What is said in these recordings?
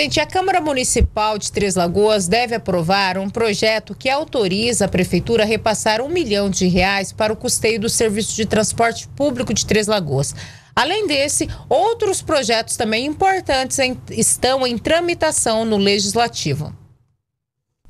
Gente, a Câmara Municipal de Três Lagoas deve aprovar um projeto que autoriza a Prefeitura a repassar um milhão de reais para o custeio do serviço de transporte público de Três Lagoas. Além desse, outros projetos também importantes estão em tramitação no Legislativo.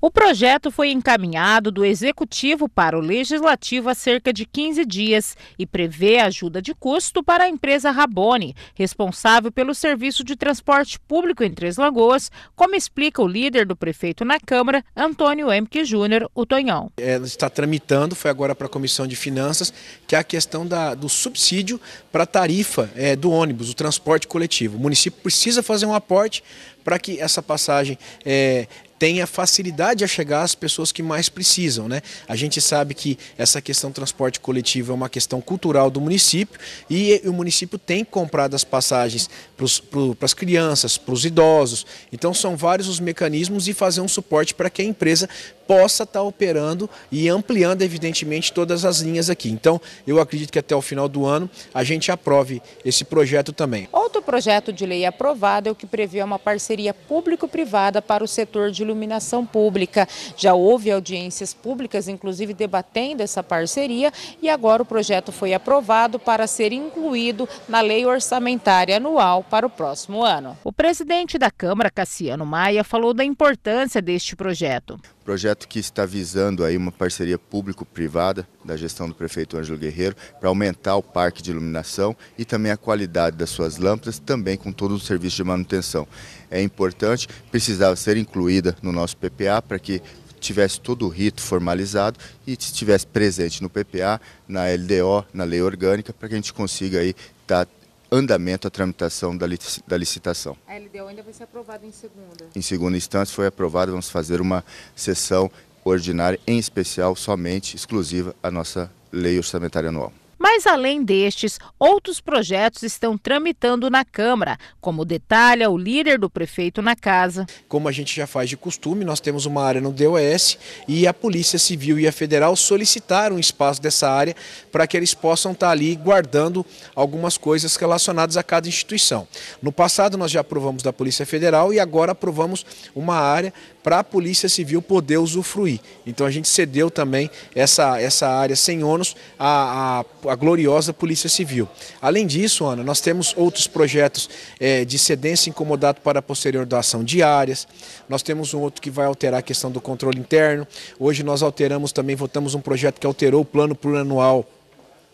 O projeto foi encaminhado do Executivo para o Legislativo há cerca de 15 dias e prevê ajuda de custo para a empresa Rabone, responsável pelo serviço de transporte público em Três Lagoas, como explica o líder do prefeito na Câmara, Antônio Emke Júnior, o Tonhão. está tramitando, foi agora para a Comissão de Finanças, que é a questão da, do subsídio para a tarifa é, do ônibus, o transporte coletivo. O município precisa fazer um aporte para que essa passagem é, tenha facilidade a chegar às pessoas que mais precisam. Né? A gente sabe que essa questão do transporte coletivo é uma questão cultural do município e o município tem comprado as passagens para as crianças, para os idosos. Então são vários os mecanismos e fazer um suporte para que a empresa possa estar tá operando e ampliando, evidentemente, todas as linhas aqui. Então, eu acredito que até o final do ano a gente aprove esse projeto também. Outro projeto de lei aprovado é o que prevê uma parceria público-privada para o setor de iluminação pública. Já houve audiências públicas, inclusive debatendo essa parceria, e agora o projeto foi aprovado para ser incluído na lei orçamentária anual para o próximo ano. O presidente da Câmara, Cassiano Maia, falou da importância deste projeto. Projeto que está visando aí uma parceria público-privada da gestão do prefeito Ângelo Guerreiro para aumentar o parque de iluminação e também a qualidade das suas lâmpadas, também com todo o serviço de manutenção. É importante, precisava ser incluída no nosso PPA para que tivesse todo o rito formalizado e estivesse presente no PPA, na LDO, na lei orgânica, para que a gente consiga aí dar andamento à tramitação da, da licitação. A LDO ainda vai ser aprovada em segunda? Em segunda instância foi aprovada, vamos fazer uma sessão ordinária, em especial, somente, exclusiva, à nossa lei orçamentária anual. Mas, além destes, outros projetos estão tramitando na Câmara, como detalha o líder do prefeito na casa. Como a gente já faz de costume, nós temos uma área no DOS e a Polícia Civil e a Federal solicitaram um espaço dessa área para que eles possam estar ali guardando algumas coisas relacionadas a cada instituição. No passado, nós já aprovamos da Polícia Federal e agora aprovamos uma área para a Polícia Civil poder usufruir. Então a gente cedeu também essa, essa área sem ônus à, à, à gloriosa Polícia Civil. Além disso, Ana, nós temos outros projetos é, de cedência incomodado para posterior doação de áreas, nós temos um outro que vai alterar a questão do controle interno, hoje nós alteramos também, votamos um projeto que alterou o plano plurianual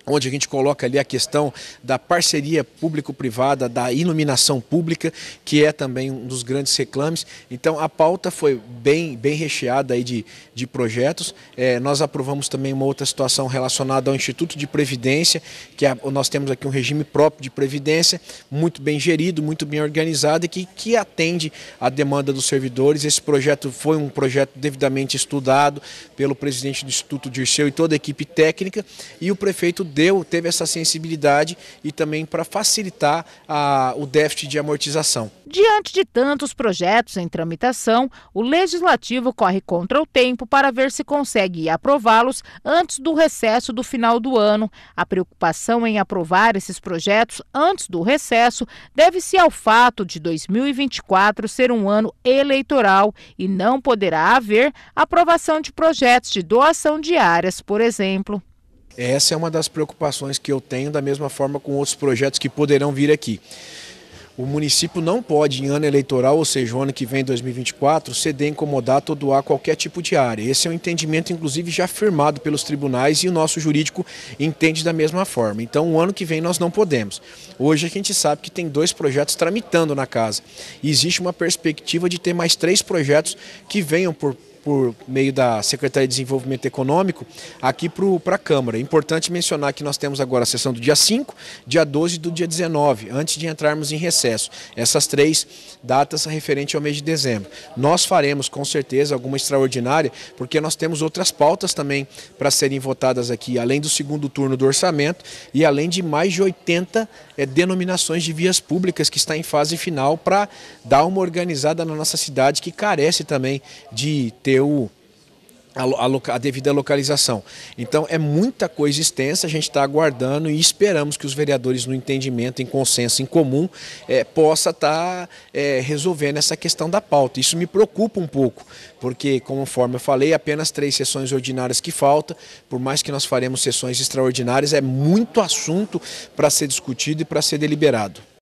onde a gente coloca ali a questão da parceria público-privada, da iluminação pública, que é também um dos grandes reclames. Então a pauta foi bem, bem recheada aí de, de projetos. É, nós aprovamos também uma outra situação relacionada ao Instituto de Previdência, que é, nós temos aqui um regime próprio de previdência, muito bem gerido, muito bem organizado e que, que atende à demanda dos servidores. Esse projeto foi um projeto devidamente estudado pelo presidente do Instituto Dirceu e toda a equipe técnica e o prefeito deu, teve essa sensibilidade e também para facilitar a, o déficit de amortização. Diante de tantos projetos em tramitação, o legislativo corre contra o tempo para ver se consegue aprová-los antes do recesso do final do ano. A preocupação em aprovar esses projetos antes do recesso deve-se ao fato de 2024 ser um ano eleitoral e não poderá haver aprovação de projetos de doação de áreas, por exemplo. Essa é uma das preocupações que eu tenho, da mesma forma com outros projetos que poderão vir aqui. O município não pode, em ano eleitoral, ou seja, o ano que vem, 2024, ceder, incomodar, todoar qualquer tipo de área. Esse é um entendimento, inclusive, já firmado pelos tribunais e o nosso jurídico entende da mesma forma. Então, o ano que vem nós não podemos. Hoje a gente sabe que tem dois projetos tramitando na casa. E existe uma perspectiva de ter mais três projetos que venham por por meio da Secretaria de Desenvolvimento Econômico aqui para a Câmara. É importante mencionar que nós temos agora a sessão do dia 5, dia 12 e do dia 19, antes de entrarmos em recesso. Essas três datas referentes ao mês de dezembro. Nós faremos com certeza alguma extraordinária, porque nós temos outras pautas também para serem votadas aqui, além do segundo turno do orçamento e além de mais de 80 é, eh, denominações de vias públicas que está em fase final para dar uma organizada na nossa cidade que carece também de ter deu a, a, devida localização. Então é muita coisa extensa, a gente está aguardando e esperamos que os vereadores, no entendimento, em consenso, em comum, é, possa estar tá, é, resolvendo essa questão da pauta. Isso me preocupa um pouco, porque, conforme eu falei, apenas três sessões ordinárias que falta, por mais que nós faremos sessões extraordinárias, é muito assunto para ser discutido e para ser deliberado.